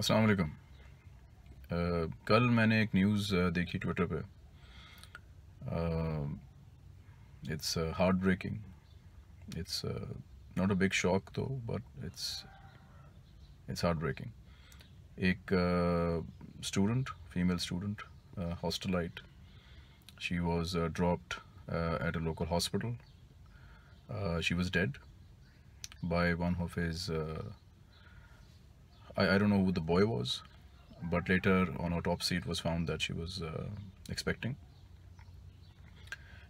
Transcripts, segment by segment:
अस्सलाम वालेकुम uh, कल मैंने एक न्यूज़ देखी ट्विटर पे it's heart breaking it's not a big shock तो but it's it's heart breaking एक student female student hostelite she was dropped at a local hospital she was dead by one of is I, I don't know who the boy was, but later on autopsy it was found that she was uh, expecting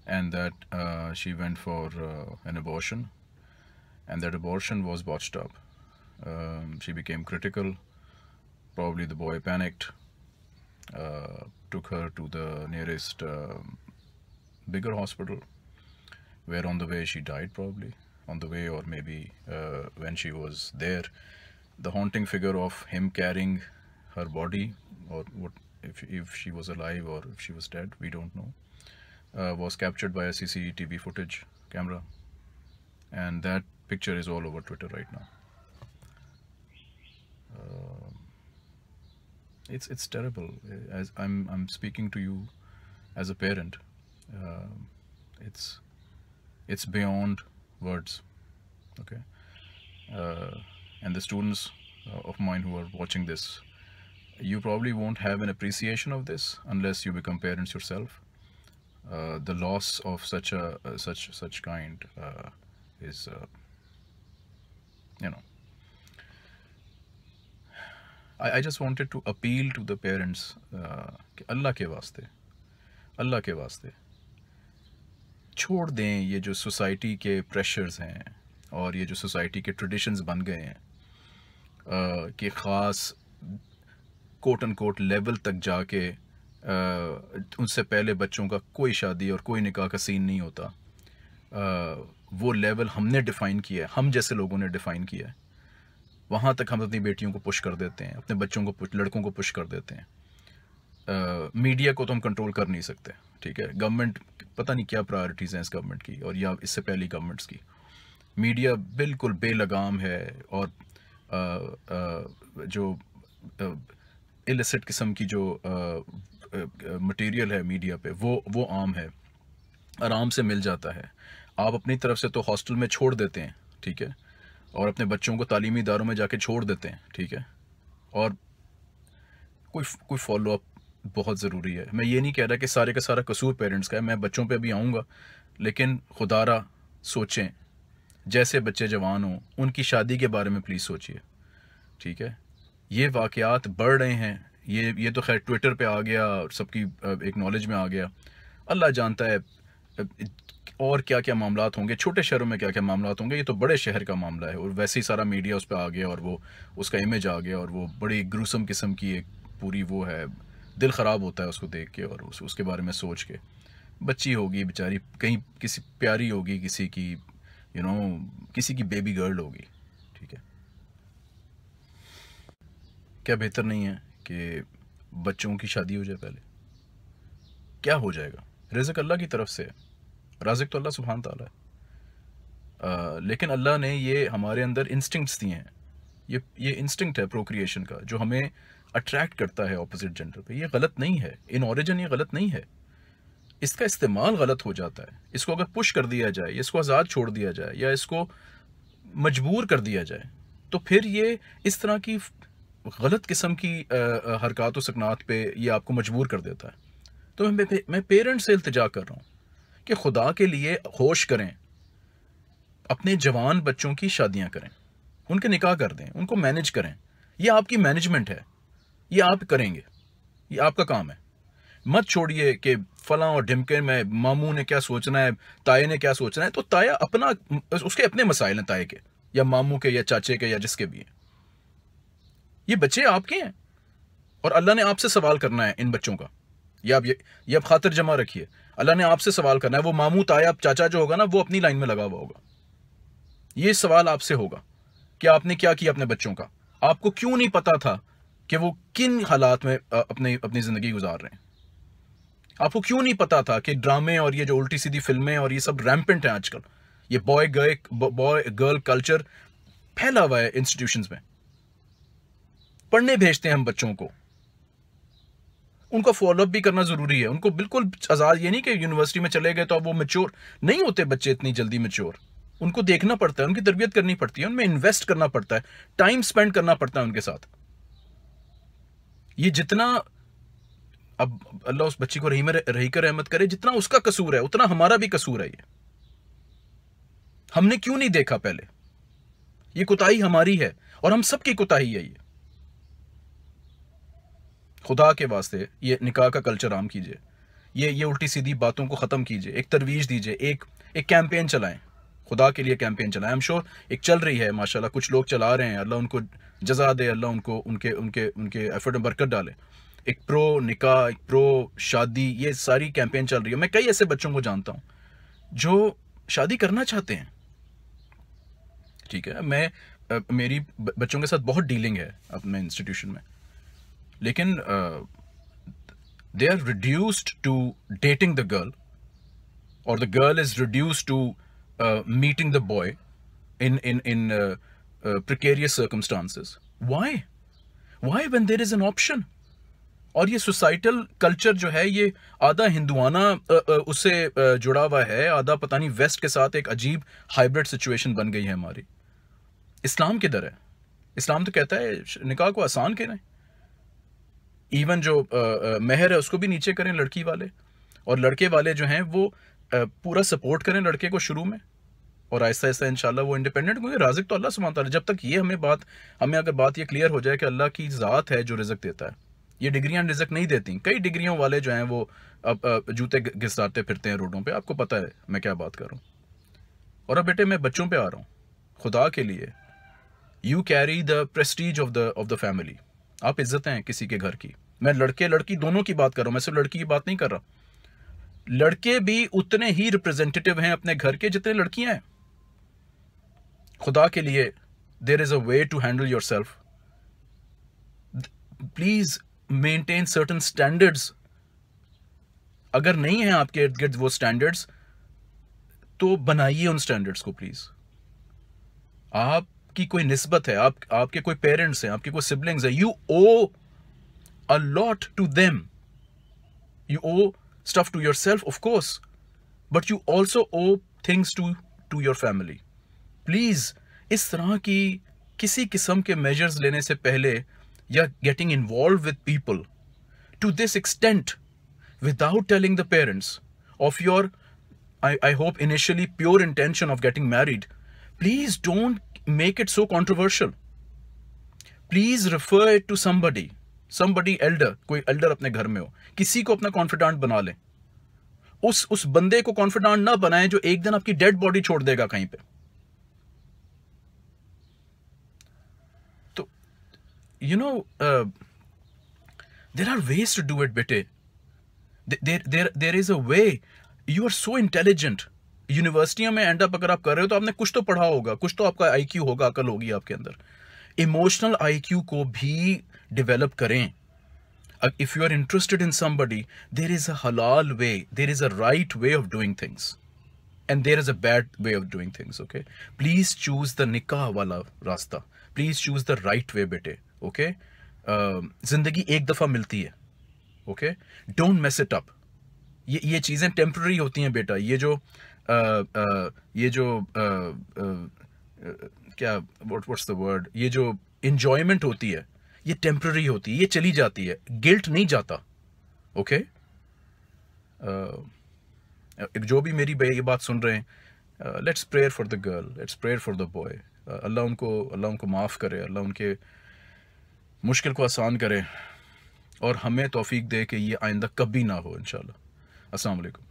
and that uh, she went for uh, an abortion and that abortion was botched up. Um, she became critical, probably the boy panicked, uh, took her to the nearest um, bigger hospital where on the way she died probably, on the way or maybe uh, when she was there the haunting figure of him carrying her body or what if, if she was alive or if she was dead we don't know uh, was captured by a CCTV footage camera and that picture is all over Twitter right now uh, it's it's terrible as I'm, I'm speaking to you as a parent uh, it's it's beyond words okay and the students uh, of mine who are watching this you probably won't have an appreciation of this unless you become parents yourself uh, the loss of such a uh, such such kind uh, is uh, you know I, I just wanted to appeal to the parents uh, Allah ke waste Allah ke waste छोड़ ye jo society ke pressures hain. और ये जो society के traditions बन गए हैं कि ख़ास कोट एंड कोट लेवल तक जाके उनसे पहले बच्चों का कोई शादी और कोई निकाह का सीन नहीं होता आ, वो लेवल हमने डिफ़ाइन किया है हम जैसे लोगों ने डिफ़ाइन किया है वहाँ तक हम अपनी बेटियों को पुश कर देते हैं अपने बच्चों को लड़कों को पुश कर देते हैं मीडिया को तो हम कंट्रोल कर नहीं सकते ठीक है गवर्नमेंट पता नहीं क्या प्रायोरिटीज़ हैं इस गवर्नमेंट की और या इससे पहली गवर्नमेंट्स की मीडिया बिल्कुल बेलगाम है और आ, आ, जो इलिसिट किस्म की जो मटेरियल है मीडिया पे वो वो आम है आराम से मिल जाता है आप अपनी तरफ से तो हॉस्टल में छोड़ देते हैं ठीक है और अपने बच्चों को तालीमी इदारों में जाके छोड़ देते हैं ठीक है और कोई कोई फॉलो अप बहुत ज़रूरी है मैं ये नहीं कह रहा कि सारे का सारा कसूर पेरेंट्स का है मैं बच्चों पे अभी आऊँगा लेकिन खुदारा सोचें जैसे बच्चे जवान हों उनकी शादी के बारे में प्लीज़ सोचिए ठीक है ये वाकयात बढ़ रहे हैं ये ये तो खैर ट्विटर पे आ गया और सबकी एक नॉलेज में आ गया अल्लाह जानता है और क्या क्या मामला होंगे छोटे शहरों में क्या क्या मामला होंगे ये तो बड़े शहर का मामला है और वैसे ही सारा मीडिया उस पर आ गया और वो उसका इमेज आ गया और वो बड़ी ग्रूसम किस्म की एक पूरी वो है दिल ख़राब होता है उसको देख के और उस, उसके बारे में सोच के बच्ची होगी बेचारी कहीं किसी प्यारी होगी किसी की यू you नो know, किसी की बेबी गर्ल होगी ठीक है क्या बेहतर नहीं है कि बच्चों की शादी हो जाए पहले क्या हो जाएगा रिजक अल्लाह की तरफ से है राजक तो अल्लाह सुबहान तला है आ, लेकिन अल्लाह ने ये हमारे अंदर इंस्टिंग दिए हैं ये ये इंस्टिंक्ट है प्रोक्रिएशन का जो हमें अट्रैक्ट करता है ऑपोजिट जेंडर पे ये गलत नहीं है इन ऑरिजन ये गलत नहीं है इसका इस्तेमाल गलत हो जाता है इसको अगर पुश कर दिया जाए इसको आज़ाद छोड़ दिया जाए या इसको मजबूर कर दिया जाए तो फिर ये इस तरह की गलत किस्म की हरकत व सकनात पर यह आपको मजबूर कर देता है तो मैं मैं पेरेंट्स से इल्तजा कर रहा हूँ कि खुदा के लिए होश करें अपने जवान बच्चों की शादियाँ करें उनके निकाह कर दें उनको मैनेज करें यह आपकी मैनेजमेंट है ये आप करेंगे ये आपका काम है मत छोड़िए कि फला और ढिमके में मामू ने क्या सोचना है ताए ने क्या सोचना है तो ताया अपना उसके अपने मसाइल हैं ताए के या मामू के या चाचे के या जिसके भी हैं ये बच्चे आपके हैं और अल्लाह ने आपसे सवाल करना है इन बच्चों का ये आप ये, आप खातर जमा रखिए अल्लाह ने आपसे सवाल करना है वो मामू ताया चाचा जो होगा ना वो अपनी लाइन में लगा हुआ होगा ये सवाल आपसे होगा कि आपने क्या किया अपने बच्चों का आपको क्यों नहीं पता था कि वो किन हालात में अपनी अपनी ज़िंदगी गुजार रहे हैं आपको क्यों नहीं पता था कि ड्रामे और ये जो उल्टी सीधी फिल्में और ये सब रैम्पेंट हैं आजकल ये बॉय गए बॉय गर्ल कल्चर फैला हुआ है इंस्टीट्यूशन में पढ़ने भेजते हैं हम बच्चों को उनको फॉलोअप भी करना ज़रूरी है उनको बिल्कुल आज़ाद ये नहीं कि यूनिवर्सिटी में चले गए तो अब वो मेच्योर नहीं होते बच्चे इतनी जल्दी मेच्योर उनको देखना पड़ता है उनकी तरबियत करनी पड़ती है उनमें इन्वेस्ट करना पड़ता है टाइम स्पेंड करना पड़ता है उनके साथ ये जितना अब अल्लाह उस बच्ची को रही में रही कर रहमत करे जितना उसका कसूर है उतना हमारा भी कसूर है ये हमने क्यों नहीं देखा पहले ये कुताही हमारी है और हम सबकी कुताही है ये खुदा के वास्ते ये निकाह का कल्चर आम कीजिए ये ये उल्टी सीधी बातों को ख़त्म कीजिए एक तरवीज दीजिए एक एक कैंपेन चलाएं खुदा के लिए कैंपेन चलाएं एम श्योर एक चल रही है माशाल्लाह कुछ लोग चला रहे हैं अल्लाह उनको जजा दे अल्लाह उनको उनके उनके उनके एफर्ट में बरकत डाले एक प्रो निकाह एक प्रो शादी ये सारी कैंपेन चल रही है मैं कई ऐसे बच्चों को जानता हूँ जो शादी करना चाहते हैं ठीक है मैं आ, मेरी बच्चों के साथ बहुत डीलिंग है अपने इंस्टीट्यूशन में लेकिन they are reduced to dating the girl और the girl is reduced to meeting the boy in in in precarious circumstances why why when there is an option और ये सोसाइटल कल्चर जो है ये आधा हिंदुआना उससे जुड़ा हुआ है आधा पता नहीं वेस्ट के साथ एक अजीब हाइब्रिड सिचुएशन बन गई है हमारी इस्लाम किधर है इस्लाम तो कहता है निकाह को आसान करें इवन जो मेहर है उसको भी नीचे करें लड़की वाले और लड़के वाले जो हैं वो पूरा सपोर्ट करें लड़के को शुरू में और ऐसा ऐसा इंशाल्लाह वो इंडिपेंडेंट होंगे राजिक तो अल्लाह सुबह जब तक ये हमें बात हमें अगर बात ये क्लियर हो जाए कि अल्लाह की ज़ात है जो रिजक देता है ये डिग्रियां रिजक नहीं देती कई डिग्रियों वाले जो हैं वो अब जूते घिसाते फिरते हैं रोडों पे आपको पता है मैं क्या बात कर रहा हूं और अब बेटे मैं बच्चों पे आ रहा हूं खुदा के लिए you carry the prestige of the of the family आप इज्जत हैं किसी के घर की मैं लड़के लड़की दोनों की बात कर रहा हूं मैं सिर्फ लड़की की बात नहीं कर रहा लड़के भी उतने ही रिप्रेजेंटेटिव हैं अपने घर के जितने लड़कियां हैं खुदा के लिए there is a way to handle yourself please maintain certain standards अगर नहीं है आपके इर्द गिर्द वो स्टैंडर्ड्स तो बनाइए उन स्टैंडर्ड्स को प्लीज़ आपकी कोई नस्बत है आप आपके कोई पेरेंट्स हैं आपके कोई सिबलिंग्स हैं you owe a lot to them you owe stuff to yourself of course but you also owe things to to your family please इस तरह की किसी किस्म के मेजर्स लेने से पहले you're getting involved with people to this extent without telling the parents of your, I, I hope, initially pure intention of getting married, please don't make it so controversial. Please refer it to somebody, somebody elder, koi elder apne ghar mein ho kisi ko apna confidant bana le us us bande ko confidant na banaye jo ek din आपकी dead body chhod dega kahin pe you know, uh, there are ways to do it better. There, there, there is a way. You are so intelligent. यूनिवर्सिटियों में end up. अगर आप कर रहे हो तो आपने कुछ तो पढ़ा होगा कुछ तो आपका IQ होगा अकल होगी आपके अंदर इमोशनल आईक्यू को भी डेवलप करें if you are interested in somebody, there is a halal way, there is a right way of doing things. And there is a bad way of doing things, okay? Please choose the nikah wala rasta. Please choose the right way, bete. Okay ज़िंदगी एक दफ़ा मिलती है okay don't mess it up ये ये चीज़ें temporary होती हैं बेटा ये जो आ, आ, ये जो आ, क्या वट वट्स द वर्ड ये जो इंजॉयमेंट होती है ये टेम्प्ररी होती है ये चली जाती है गिल्ट नहीं जाता ओके okay? जो भी मेरी ये बात सुन रहे हैं let's prayer for the girl let's prayer for the boy Allah उनको अल्लाह उनको माफ़ करे अल्लाह उनके मुश्किल को आसान करें और हमें तोफ़ी दे कि ये आइंदा कभी ना हो इन शाला